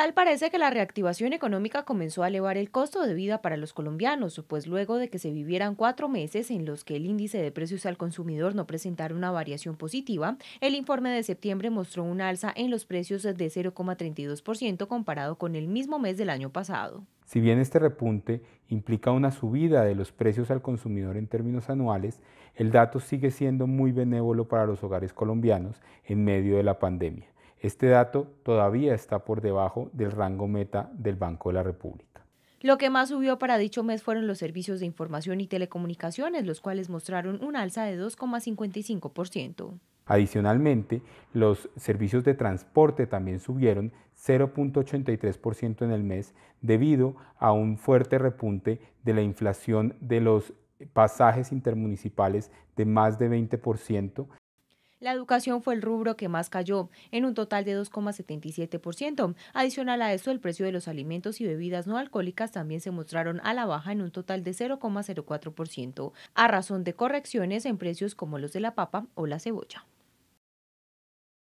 Tal parece que la reactivación económica comenzó a elevar el costo de vida para los colombianos, pues luego de que se vivieran cuatro meses en los que el índice de precios al consumidor no presentara una variación positiva, el informe de septiembre mostró un alza en los precios de 0,32% comparado con el mismo mes del año pasado. Si bien este repunte implica una subida de los precios al consumidor en términos anuales, el dato sigue siendo muy benévolo para los hogares colombianos en medio de la pandemia. Este dato todavía está por debajo del rango meta del Banco de la República. Lo que más subió para dicho mes fueron los servicios de información y telecomunicaciones, los cuales mostraron un alza de 2,55%. Adicionalmente, los servicios de transporte también subieron 0.83% en el mes debido a un fuerte repunte de la inflación de los pasajes intermunicipales de más de 20%. La educación fue el rubro que más cayó, en un total de 2,77%. Adicional a eso, el precio de los alimentos y bebidas no alcohólicas también se mostraron a la baja en un total de 0,04%, a razón de correcciones en precios como los de la papa o la cebolla.